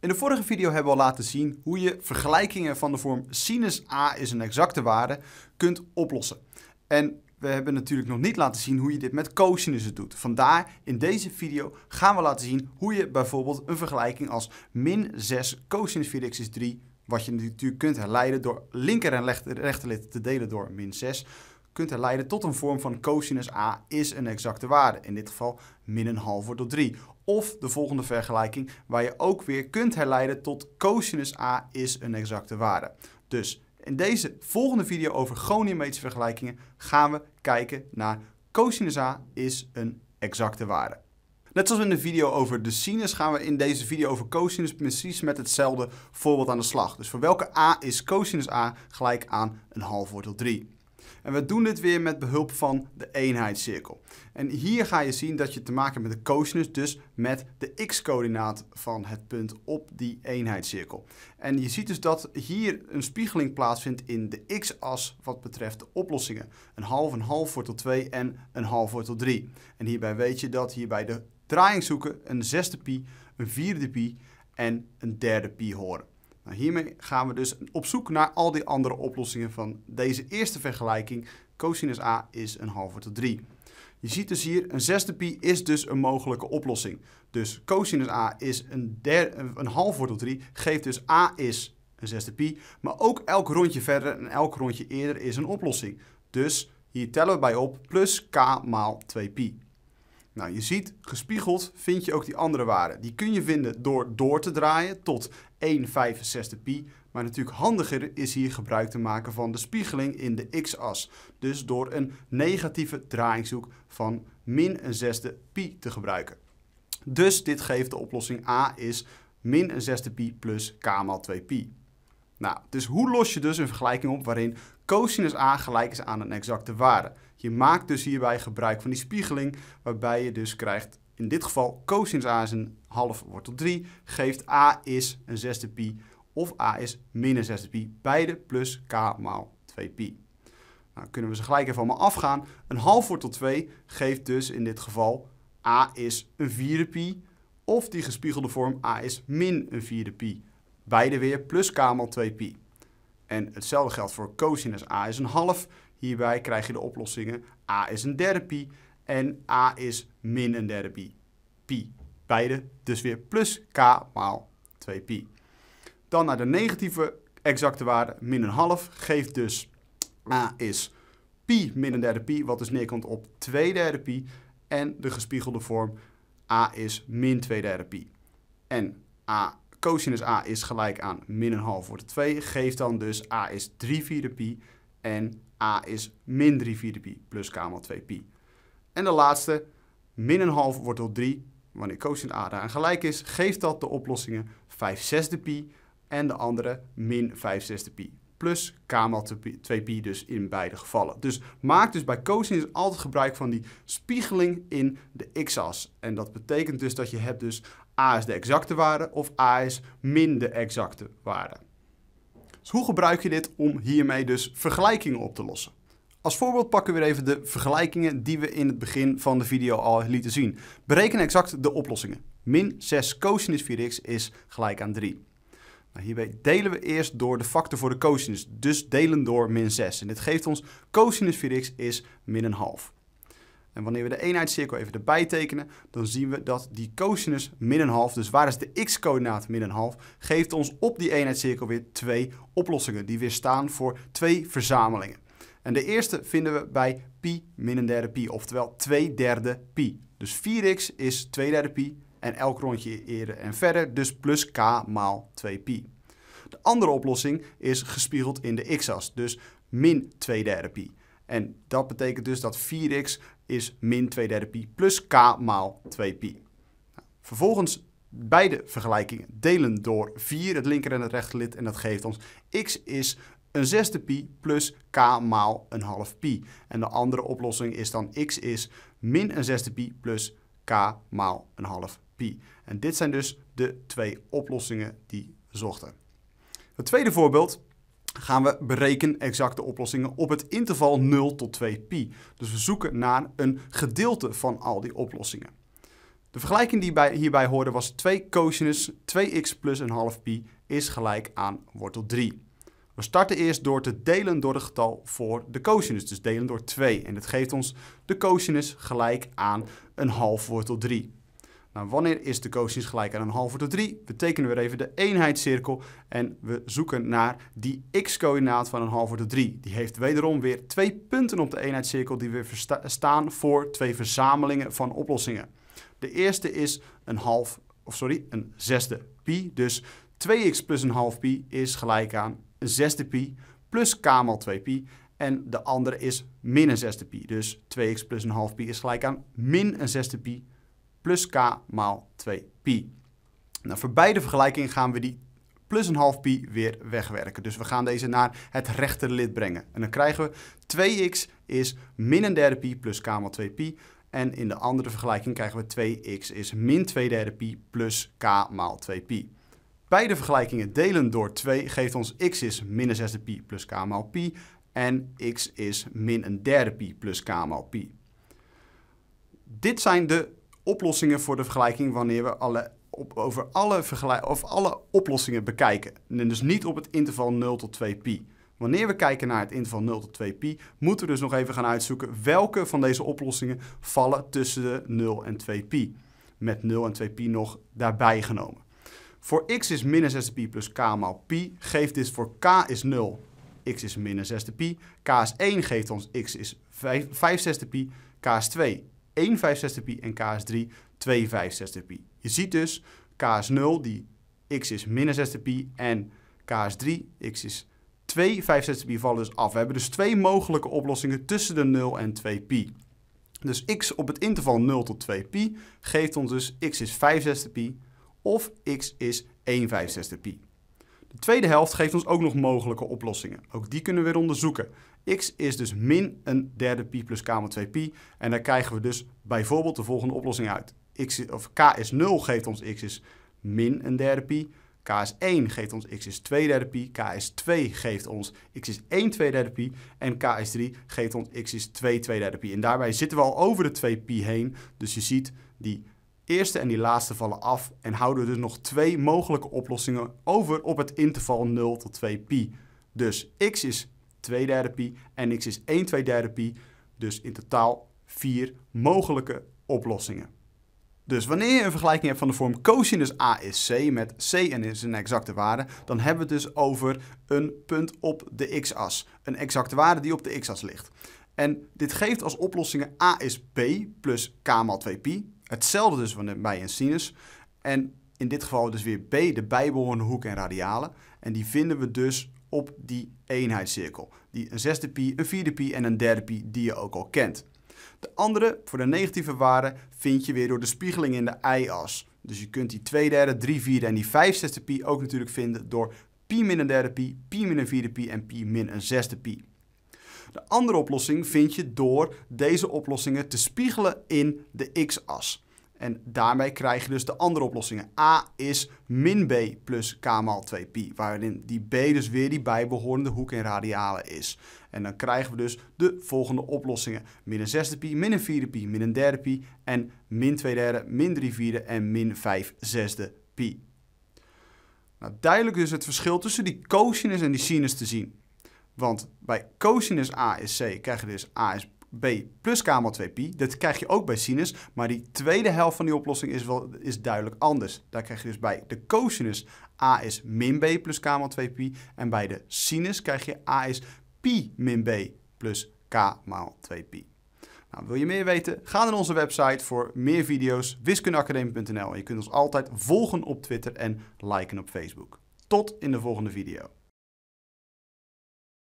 In de vorige video hebben we al laten zien hoe je vergelijkingen van de vorm sinus a is een exacte waarde kunt oplossen. En we hebben natuurlijk nog niet laten zien hoe je dit met cosinussen doet. Vandaar in deze video gaan we laten zien hoe je bijvoorbeeld een vergelijking als min 6 cosinus 4x is 3, wat je natuurlijk kunt herleiden door linker en rechterlid te delen door min 6, kunt herleiden tot een vorm van cosinus a is een exacte waarde. In dit geval min een halve door 3. Of de volgende vergelijking, waar je ook weer kunt herleiden tot cosinus a is een exacte waarde. Dus in deze volgende video over goniometrische vergelijkingen gaan we kijken naar cosinus a is een exacte waarde. Net zoals in de video over de sinus gaan we in deze video over cosinus precies met hetzelfde voorbeeld aan de slag. Dus voor welke a is cosinus a gelijk aan een wortel 3. En we doen dit weer met behulp van de eenheidscirkel. En hier ga je zien dat je te maken hebt met de cosinus, dus met de x-coördinaat van het punt op die eenheidscirkel. En je ziet dus dat hier een spiegeling plaatsvindt in de x-as wat betreft de oplossingen. Een half, een half wortel tot 2 en een half wortel tot 3. En hierbij weet je dat hierbij de draaiing zoeken een zesde pi, een vierde pi en een derde pi horen. Nou, hiermee gaan we dus op zoek naar al die andere oplossingen van deze eerste vergelijking. Cosinus a is een halve tot 3. Je ziet dus hier, een zesde pi is dus een mogelijke oplossing. Dus cosinus a is een, der, een half wortel 3, geeft dus a is een zesde pi. Maar ook elk rondje verder en elk rondje eerder is een oplossing. Dus hier tellen we bij op plus k maal 2 pi. Nou, je ziet, gespiegeld vind je ook die andere waarde. Die kun je vinden door door te draaien tot 1,65 pi. Maar natuurlijk handiger is hier gebruik te maken van de spiegeling in de x-as. Dus door een negatieve draaiingshoek van min een zesde pi te gebruiken. Dus dit geeft de oplossing A is min een zesde pi plus k maal 2 pi. Nou, dus hoe los je dus een vergelijking op waarin cosinus A gelijk is aan een exacte waarde? Je maakt dus hierbij gebruik van die spiegeling, waarbij je dus krijgt in dit geval cosinus a is een half wortel 3, geeft a is een zesde pi of a is min een zesde pi, beide plus k maal 2 pi. Nou, kunnen we ze gelijk even allemaal afgaan. Een half wortel 2 geeft dus in dit geval a is een vierde pi of die gespiegelde vorm a is min een vierde pi, beide weer plus k maal 2 pi. En hetzelfde geldt voor cosinus a is een half. Hierbij krijg je de oplossingen a is een derde pi en a is min een derde pi. pi. Beide dus weer plus k maal 2 pi. Dan naar de negatieve exacte waarde, min een half, geeft dus a is pi min een derde pi, wat dus neerkomt op 2 derde pi. En de gespiegelde vorm a is min 2 derde pi. En a cosinus a is gelijk aan min een half wordt 2. Geeft dan dus a is 3 vierde pi en a is min 3 vierde pi plus k maal 2 pi. En de laatste, min een half wordt door 3, wanneer cosinus a daaraan gelijk is, geeft dat de oplossingen 5 zesde pi en de andere min 5 zesde pi. Plus k maal 2 pi dus in beide gevallen. Dus maak dus bij cosinus altijd gebruik van die spiegeling in de x-as. En dat betekent dus dat je hebt dus a is de exacte waarde of a is min de exacte waarde. Dus hoe gebruik je dit om hiermee dus vergelijkingen op te lossen? Als voorbeeld pakken we weer even de vergelijkingen die we in het begin van de video al lieten zien. Bereken exact de oplossingen. Min 6 cosinus 4x is gelijk aan 3. Nou, hierbij delen we eerst door de factor voor de cosinus, dus delen door min 6. En dit geeft ons cosinus 4x is min een half. En wanneer we de eenheidscirkel even erbij tekenen, dan zien we dat die cosinus min half, dus waar is de x-coördinaat min half, geeft ons op die eenheidscirkel weer twee oplossingen die weer staan voor twee verzamelingen. En de eerste vinden we bij pi min een derde pi, oftewel 2 derde pi. Dus 4x is 2 derde pi en elk rondje eerder en verder, dus plus k maal 2 pi. De andere oplossing is gespiegeld in de x-as, dus min 2 derde pi. En dat betekent dus dat 4x is min 2 derde pi plus k maal 2 pi. Nou, vervolgens beide vergelijkingen delen door 4, het linker en het rechterlid, en dat geeft ons x is een zesde pi plus k maal een half pi. En de andere oplossing is dan x is min een zesde pi plus k maal een half pi. En dit zijn dus de twee oplossingen die we zochten. Het tweede voorbeeld gaan we berekenen exacte oplossingen op het interval 0 tot 2 pi. Dus we zoeken naar een gedeelte van al die oplossingen. De vergelijking die bij, hierbij hoorde was 2 cosinus 2x plus een half pi is gelijk aan wortel 3. We starten eerst door te delen door het getal voor de cosinus, dus delen door 2. En dat geeft ons de cosinus gelijk aan een half wortel 3. Nou, wanneer is de cosinus gelijk aan een halve tot 3? We tekenen weer even de eenheidscirkel en we zoeken naar die x-coördinaat van een halve tot 3. Die heeft wederom weer twee punten op de eenheidscirkel die weer staan voor twee verzamelingen van oplossingen. De eerste is een half, of sorry, een zesde pi. Dus 2x plus een half pi is gelijk aan een zesde pi plus k maal 2 pi. En de andere is min een zesde pi. Dus 2x plus een half pi is gelijk aan min een zesde pi plus k maal 2pi. Nou, voor beide vergelijkingen gaan we die plus een half pi weer wegwerken. Dus we gaan deze naar het rechterlid brengen. En dan krijgen we 2x is min een derde pi plus k maal 2 pi. En in de andere vergelijking krijgen we 2x is min 2 derde pi plus k maal 2 pi. Beide vergelijkingen delen door 2 geeft ons x is min een zesde pi plus k maal pi. En x is min een derde pi plus k maal pi. Dit zijn de oplossingen voor de vergelijking wanneer we alle op, over alle, of alle oplossingen bekijken. dus niet op het interval 0 tot 2 pi. Wanneer we kijken naar het interval 0 tot 2 pi, moeten we dus nog even gaan uitzoeken welke van deze oplossingen vallen tussen de 0 en 2 pi. Met 0 en 2 pi nog daarbij genomen. Voor x is min 6 pi plus k maal pi, geeft dit voor k is 0, x is min 6 pi. K is 1 geeft ons x is 5 zesde pi, k is 2 1 560pi en KS3 2 560pi. Je ziet dus KS0, die x is min 6 pi en KS3, x is 2 560pi vallen dus af. We hebben dus twee mogelijke oplossingen tussen de 0 en 2pi. Dus x op het interval 0 tot 2pi geeft ons dus x is 65pi of x is 1 65pi. De tweede helft geeft ons ook nog mogelijke oplossingen. Ook die kunnen we weer onderzoeken x is dus min een derde pi plus k maal 2pi. En daar krijgen we dus bijvoorbeeld de volgende oplossing uit. X, of k is 0 geeft ons x is min een derde pi. K is 1 geeft ons x is 2 derde pi. K is 2 geeft ons x is 1 2 derde pi. En k is 3 geeft ons x is 2 2 derde pi. En daarbij zitten we al over de 2 pi heen. Dus je ziet die eerste en die laatste vallen af. En houden we dus nog twee mogelijke oplossingen over op het interval 0 tot 2 pi. Dus x is 2 derde pi en x is 1 2 derde pi. Dus in totaal 4 mogelijke oplossingen. Dus wanneer je een vergelijking hebt van de vorm cosinus a is c met c en is een exacte waarde, dan hebben we het dus over een punt op de x-as. Een exacte waarde die op de x-as ligt. En dit geeft als oplossingen a is b plus k maal 2 pi. Hetzelfde dus bij een sinus. En in dit geval dus weer b, de bijbehorende hoek en radialen. En die vinden we dus op die eenheidscirkel. Die een zesde pi, een vierde pi en een derde pi die je ook al kent. De andere, voor de negatieve waarde, vind je weer door de spiegeling in de y-as. Dus je kunt die 2 derde, 3 vierde en die 5 zesde pi ook natuurlijk vinden door pi min een derde pi, pi min een vierde pi en pi min een zesde pi. De andere oplossing vind je door deze oplossingen te spiegelen in de x-as. En daarmee krijg je dus de andere oplossingen. A is min b plus k maal 2pi, waarin die b dus weer die bijbehorende hoek in radialen is. En dan krijgen we dus de volgende oplossingen. Min een zesde pi, min een vierde pi, min een derde pi en min 2 derde, min 3 vierde en min 5 zesde pi. Nou, duidelijk is het verschil tussen die cosinus en die sinus te zien. Want bij cosinus a is c krijg je dus a is b plus k maal 2pi. Dat krijg je ook bij sinus, maar die tweede helft van die oplossing is, wel, is duidelijk anders. Daar krijg je dus bij de cosinus a is min b plus k maal 2pi en bij de sinus krijg je a is pi min b plus k maal 2pi. Nou, wil je meer weten? Ga naar onze website voor meer video's wiskundeacademie.nl en je kunt ons altijd volgen op Twitter en liken op Facebook. Tot in de volgende video.